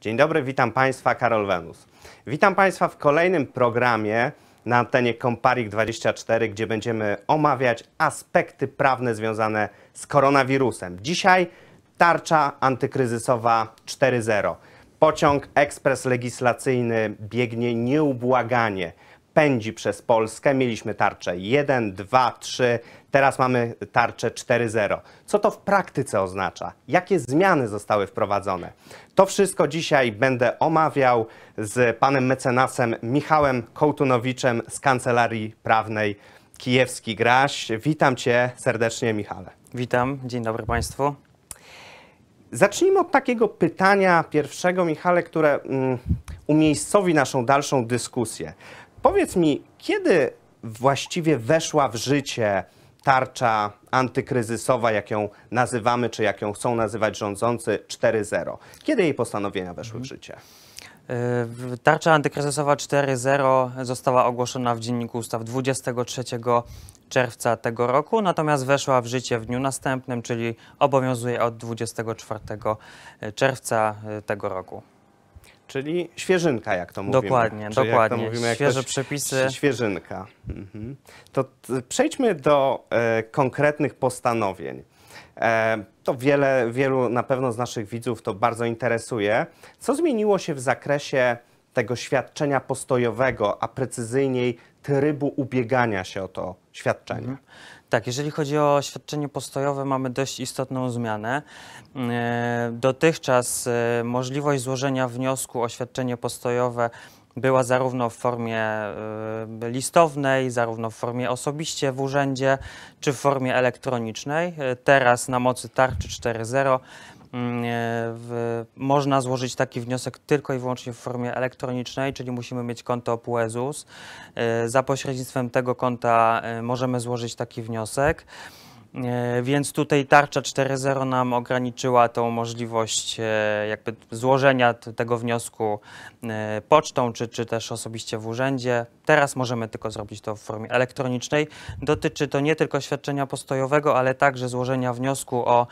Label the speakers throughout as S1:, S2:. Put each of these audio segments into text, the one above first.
S1: Dzień dobry, witam Państwa, Karol Wenus. Witam Państwa w kolejnym programie na antenie Comparik24, gdzie będziemy omawiać aspekty prawne związane z koronawirusem. Dzisiaj tarcza antykryzysowa 4.0. Pociąg ekspres legislacyjny biegnie nieubłaganie, pędzi przez Polskę. Mieliśmy tarcze 1, 2, 3, Teraz mamy tarczę 4.0. Co to w praktyce oznacza? Jakie zmiany zostały wprowadzone? To wszystko dzisiaj będę omawiał z panem mecenasem Michałem Kołtunowiczem z Kancelarii Prawnej Kijewski Graś. Witam cię serdecznie, Michale. Witam, dzień dobry państwu. Zacznijmy od takiego pytania pierwszego, Michale, które mm, umiejscowi naszą dalszą dyskusję. Powiedz mi, kiedy właściwie weszła w życie tarcza antykryzysowa, jak ją nazywamy, czy jak ją chcą nazywać rządzący 4.0. Kiedy jej postanowienia weszły w życie?
S2: Y, tarcza antykryzysowa 4.0 została ogłoszona w Dzienniku Ustaw 23 czerwca tego roku, natomiast weszła w życie w dniu następnym, czyli obowiązuje od 24 y, czerwca y, tego roku
S1: czyli świeżynka, jak to mówimy. Dokładnie, czyli dokładnie. Jak to mówimy, jak Świeże przepisy. Świeżynka. Mhm. To przejdźmy do e, konkretnych postanowień. E, to wiele, wielu na pewno z naszych widzów to bardzo interesuje. Co zmieniło się w zakresie tego świadczenia postojowego, a precyzyjniej trybu ubiegania się o to świadczenie? Mhm. Tak, jeżeli chodzi o świadczenie
S2: postojowe, mamy dość istotną zmianę. E, dotychczas e, możliwość złożenia wniosku o świadczenie postojowe była zarówno w formie e, listownej, zarówno w formie osobiście w urzędzie, czy w formie elektronicznej. Teraz na mocy tarczy 4.0 Mm, e, w, można złożyć taki wniosek tylko i wyłącznie w formie elektronicznej, czyli musimy mieć konto PUEZUS. E, za pośrednictwem tego konta e, możemy złożyć taki wniosek. Więc tutaj tarcza 4.0 nam ograniczyła tą możliwość jakby złożenia tego wniosku pocztą czy, czy też osobiście w urzędzie. Teraz możemy tylko zrobić to w formie elektronicznej. Dotyczy to nie tylko świadczenia postojowego, ale także złożenia wniosku o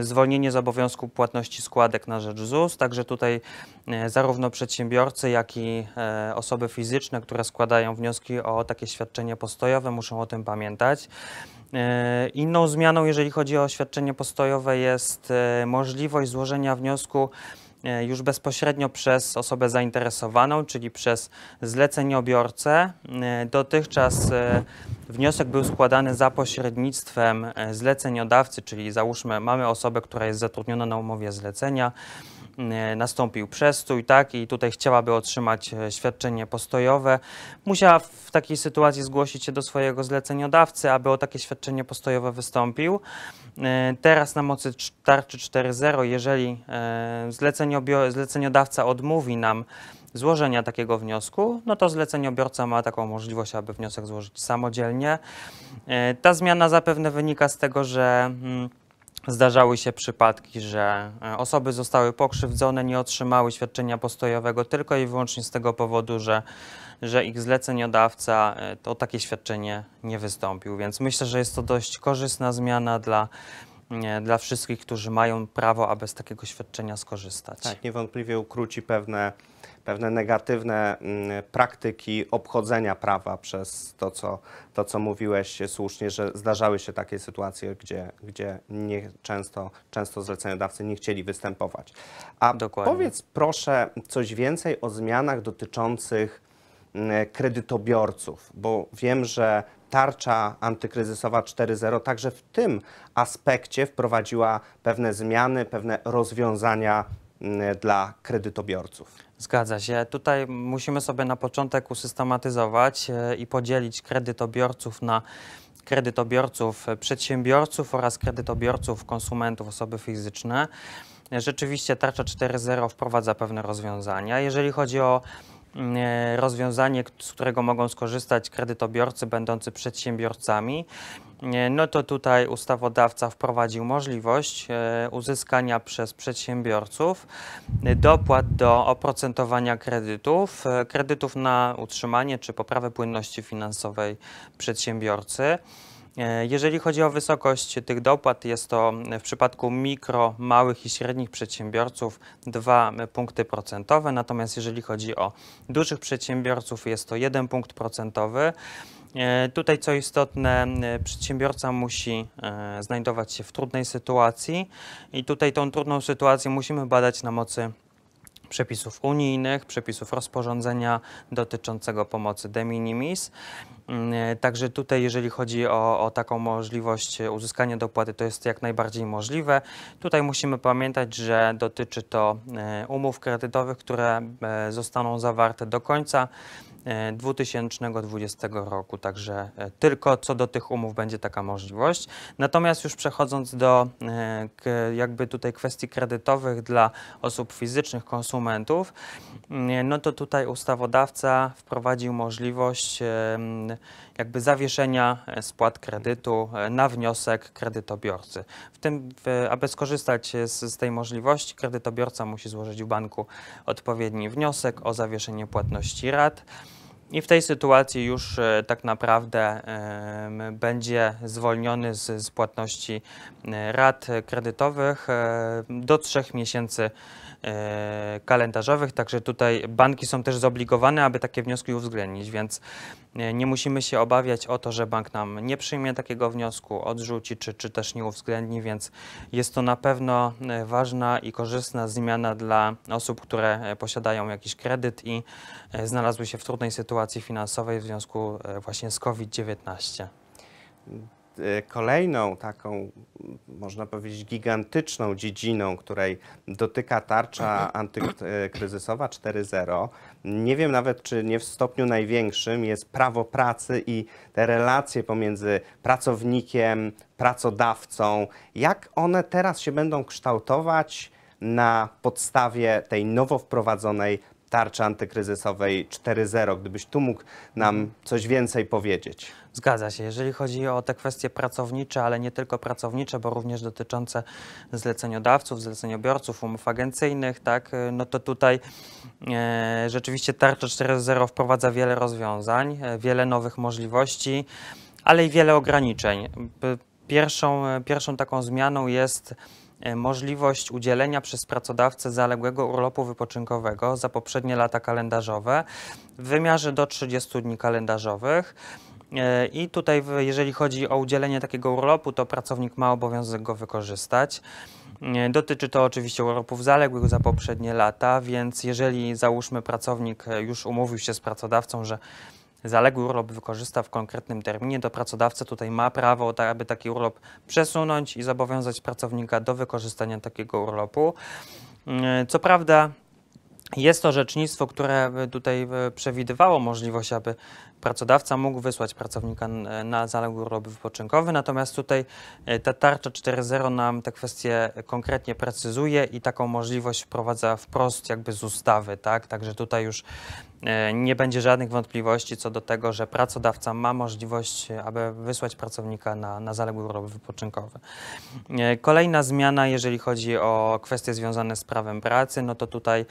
S2: zwolnienie z obowiązku płatności składek na rzecz ZUS. Także tutaj e, zarówno przedsiębiorcy, jak i e, osoby fizyczne, które składają wnioski o takie świadczenie postojowe, muszą o tym pamiętać. E, inną zmianą, jeżeli chodzi o świadczenie postojowe, jest możliwość złożenia wniosku E, już bezpośrednio przez osobę zainteresowaną, czyli przez zleceniobiorcę. E, dotychczas e, wniosek był składany za pośrednictwem zleceniodawcy, czyli załóżmy mamy osobę, która jest zatrudniona na umowie zlecenia E, nastąpił przestój, tak, i tutaj chciałaby otrzymać e, świadczenie postojowe, musiała w takiej sytuacji zgłosić się do swojego zleceniodawcy, aby o takie świadczenie postojowe wystąpił. E, teraz na mocy tarczy 4.0, jeżeli zleceniodawca odmówi nam złożenia takiego wniosku, no to zleceniobiorca ma taką możliwość, aby wniosek złożyć samodzielnie. Ta zmiana zapewne wynika z tego, że mm, Zdarzały się przypadki, że e, osoby zostały pokrzywdzone, nie otrzymały świadczenia postojowego tylko i wyłącznie z tego powodu, że, że ich zleceniodawca e, to takie świadczenie nie wystąpił. Więc myślę, że jest to dość korzystna zmiana dla, dla wszystkich, którzy mają prawo, aby z takiego świadczenia skorzystać.
S1: Tak, niewątpliwie ukróci pewne pewne negatywne mm, praktyki obchodzenia prawa przez to, co, to, co mówiłeś słusznie, że zdarzały się takie sytuacje, gdzie, gdzie nie, często, często zleceniodawcy nie chcieli występować. A Dokładnie. powiedz proszę coś więcej o zmianach dotyczących mm, kredytobiorców, bo wiem, że tarcza antykryzysowa 4.0 także w tym aspekcie wprowadziła pewne zmiany, pewne rozwiązania Mm, dla kredytobiorców.
S2: Zgadza się. Tutaj musimy sobie na początek usystematyzować e, i podzielić kredytobiorców na kredytobiorców e, przedsiębiorców oraz kredytobiorców konsumentów osoby fizyczne. E, rzeczywiście tarcza 4.0 wprowadza pewne rozwiązania. Jeżeli chodzi o E, rozwiązanie, z którego mogą skorzystać kredytobiorcy będący przedsiębiorcami, e, no to tutaj ustawodawca wprowadził możliwość e, uzyskania przez przedsiębiorców dopłat do oprocentowania kredytów, kredytów na utrzymanie czy poprawę płynności finansowej przedsiębiorcy. E, jeżeli chodzi o wysokość tych dopłat, jest to w przypadku mikro, małych i średnich przedsiębiorców 2 punkty procentowe, natomiast jeżeli chodzi o dużych przedsiębiorców, jest to 1 punkt procentowy. E, tutaj co istotne, e, przedsiębiorca musi znajdować się w trudnej sytuacji i tutaj tą trudną sytuację musimy badać na mocy przepisów unijnych, przepisów rozporządzenia dotyczącego pomocy de minimis. Mm, e, także tutaj, jeżeli chodzi o, o, taką możliwość e, uzyskania dopłaty, to jest jak najbardziej możliwe. Tutaj musimy pamiętać, że dotyczy to e, umów kredytowych, które zostaną zawarte do końca 2020 e, roku. Także e, tylko co do tych umów będzie taka możliwość. Natomiast już przechodząc do e, jakby tutaj kwestii kredytowych dla osób fizycznych, konsumentów, mm, no to tutaj ustawodawca wprowadził możliwość jakby zawieszenia spłat kredytu na wniosek kredytobiorcy. W tym, aby skorzystać z, z tej możliwości, kredytobiorca musi złożyć w banku odpowiedni wniosek o zawieszenie płatności rat. I w tej sytuacji już e, tak naprawdę będzie zwolniony z, z płatności e, rat kredytowych e, do trzech miesięcy E, kalendarzowych, także tutaj banki są też zobligowane, aby takie wnioski uwzględnić, więc e, nie musimy się obawiać o to, że bank nam nie przyjmie takiego wniosku, odrzuci czy, czy też nie uwzględni, więc jest to na pewno e, ważna i korzystna zmiana dla osób, które posiadają jakiś kredyt i znalazły się w trudnej sytuacji finansowej w związku właśnie z COVID-19.
S1: Y, kolejną taką, można powiedzieć, gigantyczną dziedziną, której dotyka tarcza mhm. antykryzysowa 4.0, nie wiem nawet, czy nie w stopniu największym, jest prawo pracy i te relacje pomiędzy pracownikiem, pracodawcą. Jak one teraz się będą kształtować na podstawie tej nowo wprowadzonej tarczy antykryzysowej 4.0? Gdybyś tu mógł nam mhm. coś więcej powiedzieć. Zgadza się. Jeżeli chodzi o te kwestie pracownicze, ale nie
S2: tylko pracownicze, bo również dotyczące zleceniodawców, zleceniobiorców, umów agencyjnych, tak, y, no to tutaj e, rzeczywiście tarcza 4.0 wprowadza wiele rozwiązań, e, wiele nowych możliwości, ale i wiele ograniczeń. Pierwszą, e, pierwszą taką zmianą jest e, możliwość udzielenia przez pracodawcę zaległego urlopu wypoczynkowego za poprzednie lata kalendarzowe w wymiarze do 30 dni kalendarzowych. E, I tutaj, jeżeli chodzi o udzielenie takiego urlopu, to pracownik ma obowiązek go wykorzystać. E, dotyczy to oczywiście urlopów zaległych za poprzednie lata, więc jeżeli załóżmy pracownik e, już umówił się z pracodawcą, że zaległy urlop wykorzysta w konkretnym terminie, to pracodawca tutaj ma prawo, aby taki urlop przesunąć i zobowiązać pracownika do wykorzystania takiego urlopu. Co prawda, jest to orzecznictwo, które tutaj e, przewidywało możliwość, aby pracodawca mógł wysłać pracownika e, na zaległy urlop wypoczynkowy, natomiast tutaj e, ta tarcza 4.0 nam te kwestie konkretnie precyzuje i taką możliwość wprowadza wprost jakby z ustawy, tak? Także tutaj już nie będzie żadnych wątpliwości co do tego, że pracodawca ma możliwość, aby wysłać pracownika na, na zaległy urlop wypoczynkowy. Kolejna zmiana, jeżeli chodzi o kwestie związane z prawem pracy, no to tutaj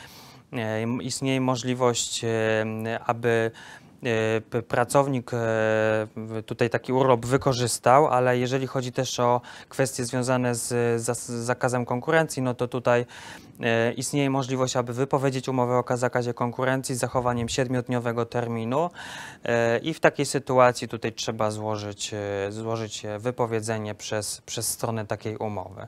S2: E, istnieje możliwość, e, aby e, pracownik tutaj taki urlop wykorzystał, ale jeżeli chodzi też o kwestie związane z zakazem konkurencji, no to tutaj istnieje możliwość, aby wypowiedzieć umowę o zakazie konkurencji z zachowaniem siedmiodniowego terminu i w takiej sytuacji tutaj trzeba złożyć, złożyć wypowiedzenie przez, przez stronę takiej umowy.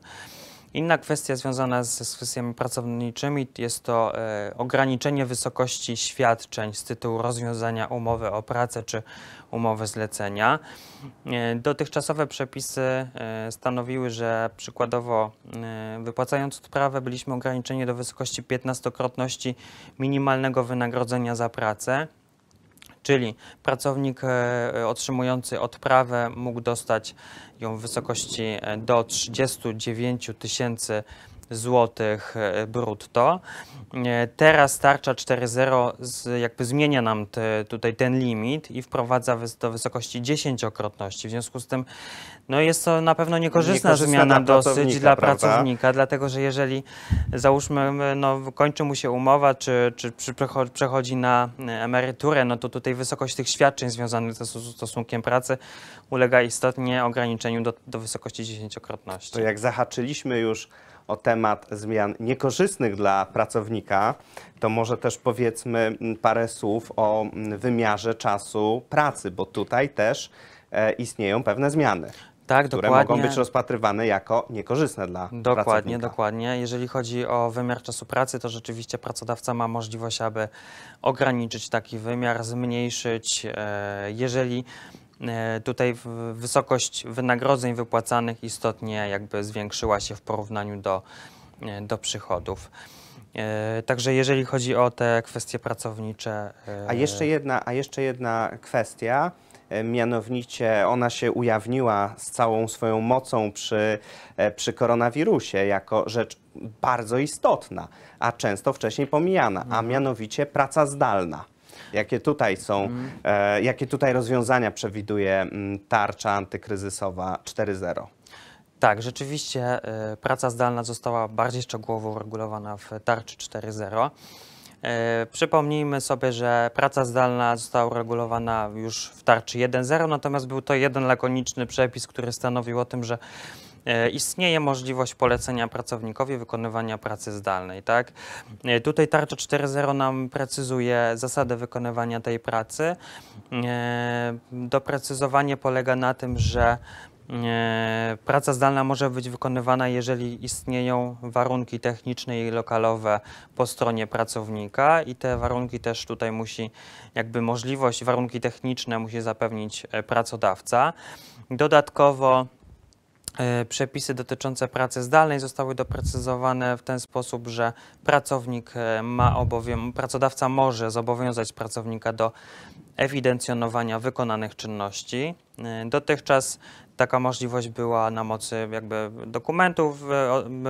S2: Inna kwestia związana z kwestiami pracowniczymi jest to e, ograniczenie wysokości świadczeń z tytułu rozwiązania umowy o pracę czy umowy zlecenia. E, dotychczasowe przepisy e, stanowiły, że przykładowo wypłacając odprawę byliśmy ograniczeni do wysokości 15-krotności minimalnego wynagrodzenia za pracę czyli pracownik e, otrzymujący odprawę mógł dostać ją w wysokości e, do 39 tysięcy złotych e, brutto. E, teraz tarcza 4.0 jakby zmienia nam te, tutaj ten limit i wprowadza do wysokości dziesięciokrotności. W związku z tym no jest to na pewno niekorzystna, niekorzystna zmiana dla dosyć pracownika, dla prawda? pracownika, dlatego że jeżeli załóżmy no, kończy mu się umowa, czy, czy przechodzi na e, emeryturę, no to tutaj wysokość tych świadczeń związanych ze stosunkiem pracy ulega istotnie ograniczeniu do, do wysokości
S1: dziesięciokrotności. To jak zahaczyliśmy już o temat zmian niekorzystnych dla pracownika, to może też powiedzmy mm, parę słów o mm, wymiarze czasu pracy, bo tutaj też e, istnieją pewne zmiany. Tak, które dokładnie. mogą być rozpatrywane jako niekorzystne dla dokładnie, Dokładnie,
S2: dokładnie. Jeżeli chodzi o wymiar czasu pracy, to rzeczywiście pracodawca ma możliwość, aby ograniczyć taki wymiar, zmniejszyć, e, jeżeli E, tutaj wysokość wynagrodzeń wypłacanych istotnie jakby zwiększyła się w porównaniu do, e, do przychodów. E, także jeżeli chodzi o te kwestie pracownicze. A jeszcze
S1: jedna, a jeszcze jedna kwestia. Mianowicie ona się ujawniła z całą swoją mocą przy, przy koronawirusie jako rzecz bardzo istotna, a często wcześniej pomijana, a mhm. mianowicie praca zdalna. Jakie tutaj są, mm. e, jakie tutaj rozwiązania przewiduje mm, tarcza antykryzysowa 4.0? Tak, rzeczywiście e, praca zdalna została bardziej szczegółowo uregulowana w tarczy
S2: 4.0. E, przypomnijmy sobie, że praca zdalna została uregulowana już w tarczy 1.0, natomiast był to jeden lakoniczny przepis, który stanowił o tym, że E, istnieje możliwość polecenia pracownikowi wykonywania pracy zdalnej. Tak? E, tutaj tarcza 4.0 nam precyzuje zasadę wykonywania tej pracy. E, doprecyzowanie polega na tym, że Praca zdalna może być wykonywana, jeżeli istnieją warunki techniczne i lokalowe po stronie pracownika i te warunki też tutaj musi, jakby możliwość, warunki techniczne musi zapewnić pracodawca. Dodatkowo E, przepisy dotyczące pracy zdalnej zostały doprecyzowane w ten sposób, że pracownik e, ma obowią- pracodawca może zobowiązać pracownika do ewidencjonowania wykonanych czynności. E, dotychczas taka możliwość była na mocy jakby dokumentów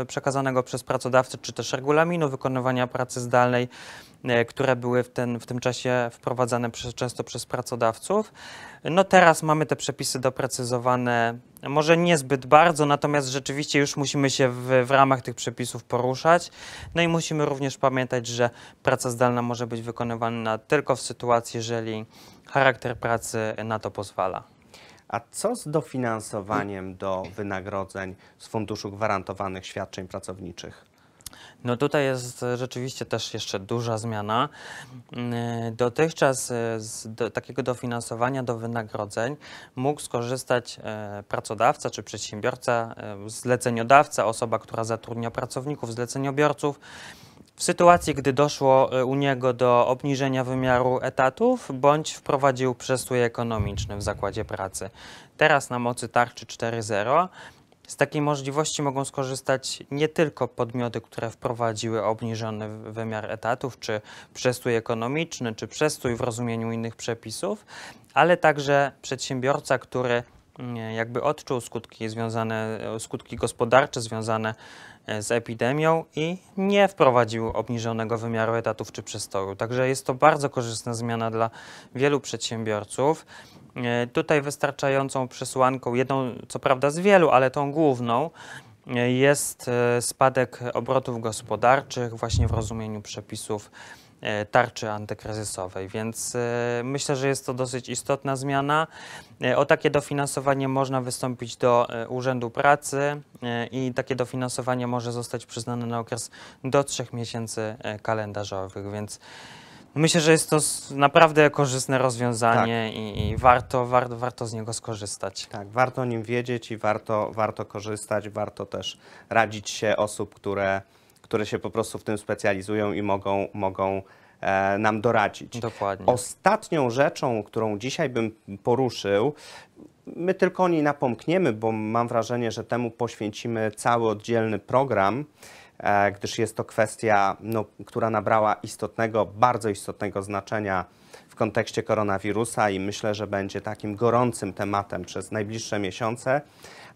S2: przekazanego przez pracodawcę, czy też regulaminu wykonywania pracy zdalnej. E, które były w, ten, w tym czasie wprowadzane przez, często przez pracodawców. No teraz mamy te przepisy doprecyzowane, może niezbyt bardzo, natomiast rzeczywiście już musimy się w, w ramach tych przepisów poruszać. No i musimy również pamiętać, że praca zdalna może być wykonywana tylko w sytuacji, jeżeli
S1: charakter pracy na to pozwala. A co z dofinansowaniem do wynagrodzeń z Funduszu Gwarantowanych Świadczeń Pracowniczych?
S2: No tutaj jest rzeczywiście też jeszcze duża zmiana. Mm, dotychczas e, z do, takiego dofinansowania do wynagrodzeń mógł skorzystać e, pracodawca czy przedsiębiorca, e, zleceniodawca, osoba, która zatrudnia pracowników, zleceniobiorców. W sytuacji, gdy doszło u niego do obniżenia wymiaru etatów bądź wprowadził przestój ekonomiczny w zakładzie pracy. Teraz na mocy tarczy 4.0 z takiej możliwości mogą skorzystać nie tylko podmioty, które wprowadziły obniżony wymiar etatów, czy przestój ekonomiczny, czy przestój w rozumieniu innych przepisów, ale także przedsiębiorca, który E, jakby odczuł skutki związane, e, skutki gospodarcze związane e, z epidemią i nie wprowadził obniżonego wymiaru etatów czy przestoru. Także jest to bardzo korzystna zmiana dla wielu przedsiębiorców. Tutaj wystarczającą przesłanką, jedną co prawda z wielu, ale tą główną, jest spadek obrotów gospodarczych właśnie w rozumieniu przepisów E, tarczy antykryzysowej, więc e, myślę, że jest to dosyć istotna zmiana. E, o takie dofinansowanie można wystąpić do Urzędu Pracy i takie dofinansowanie może zostać przyznane na okres do trzech miesięcy kalendarzowych, więc myślę, że jest to naprawdę korzystne rozwiązanie tak. i, i, warto, warto z niego skorzystać. Tak,
S1: warto nim wiedzieć i warto, warto korzystać, warto też radzić się osób, które które się po prostu w tym specjalizują i mogą, mogą e, nam doradzić. Dokładnie. Ostatnią rzeczą, którą dzisiaj bym poruszył, my tylko o niej napomkniemy, bo mam wrażenie, że temu poświęcimy cały oddzielny program, e, gdyż jest to kwestia, no, która nabrała istotnego, bardzo istotnego znaczenia w kontekście koronawirusa i myślę, że będzie takim gorącym tematem przez najbliższe miesiące,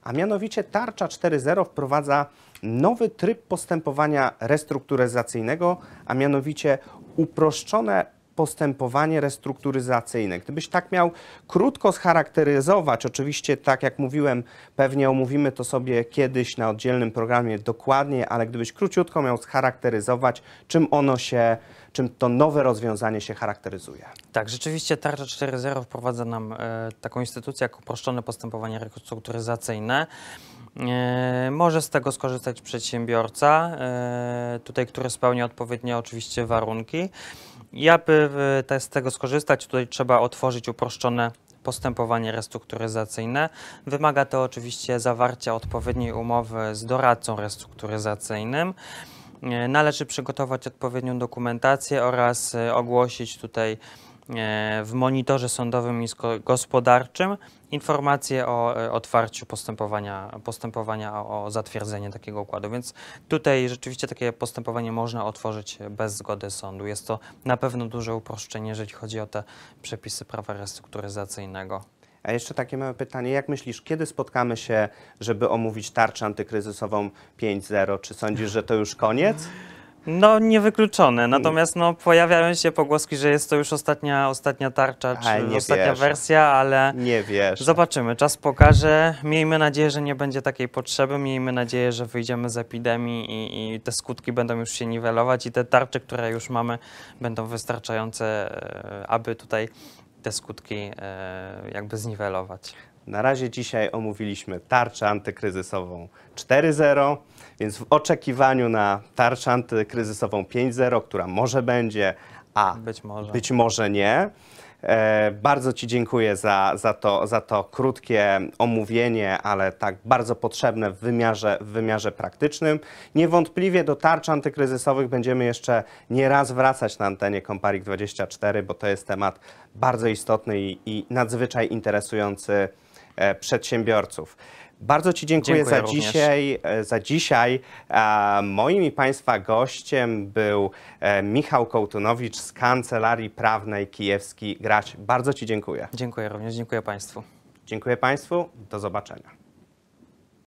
S1: a mianowicie tarcza 4.0 wprowadza nowy tryb postępowania restrukturyzacyjnego, a mianowicie uproszczone postępowanie restrukturyzacyjne. Gdybyś tak miał krótko scharakteryzować, oczywiście tak jak mówiłem, pewnie omówimy to sobie kiedyś na oddzielnym programie dokładnie, ale gdybyś króciutko miał scharakteryzować, czym ono się czym to nowe rozwiązanie się charakteryzuje.
S2: Tak, rzeczywiście tarcza 4.0 wprowadza nam e, taką instytucję jak uproszczone postępowanie restrukturyzacyjne. E, może z tego skorzystać przedsiębiorca, e, tutaj, który spełnia odpowiednie oczywiście warunki. by aby z tego skorzystać, tutaj trzeba otworzyć uproszczone postępowanie restrukturyzacyjne. Wymaga to oczywiście zawarcia odpowiedniej umowy z doradcą restrukturyzacyjnym. E, należy przygotować odpowiednią dokumentację oraz e, ogłosić tutaj e, w monitorze sądowym i gospodarczym informacje o otwarciu postępowania, postępowania o zatwierdzenie takiego układu. Więc tutaj rzeczywiście takie postępowanie można otworzyć bez zgody sądu. Jest to na pewno duże uproszczenie, jeżeli chodzi o te przepisy prawa
S1: restrukturyzacyjnego. A jeszcze takie małe pytanie, jak myślisz, kiedy spotkamy się, żeby omówić tarczę antykryzysową 5.0? Czy sądzisz, że to już koniec? No,
S2: niewykluczone. Natomiast no, pojawiają się pogłoski, że jest to już ostatnia, ostatnia tarcza, czy ostatnia wierzę. wersja, ale nie wiesz. Zobaczymy, czas pokaże. Miejmy nadzieję, że nie będzie takiej potrzeby. Miejmy nadzieję, że wyjdziemy z epidemii i, i te skutki będą już się niwelować i te tarcze, które już mamy, będą wystarczające, e, aby tutaj te skutki
S1: e, jakby zniwelować. Na razie dzisiaj omówiliśmy tarczę antykryzysową 4.0, więc w oczekiwaniu na tarczę antykryzysową 5.0, która może będzie, a być może, być może nie, E, bardzo Ci dziękuję za, za, to, za to krótkie omówienie, ale tak bardzo potrzebne w wymiarze, w wymiarze praktycznym. Niewątpliwie do tarcz antykryzysowych będziemy jeszcze nie raz wracać na antenie Komparik 24, bo to jest temat bardzo istotny i, i nadzwyczaj interesujący e, przedsiębiorców. Bardzo Ci dziękuję, dziękuję e, za, dzisiaj, za dzisiaj. Moim i Państwa gościem był e, Michał Kołtunowicz z Kancelarii Prawnej Kijewski Grać. Bardzo Ci dziękuję. Dziękuję również, dziękuję Państwu. Dziękuję Państwu, do zobaczenia.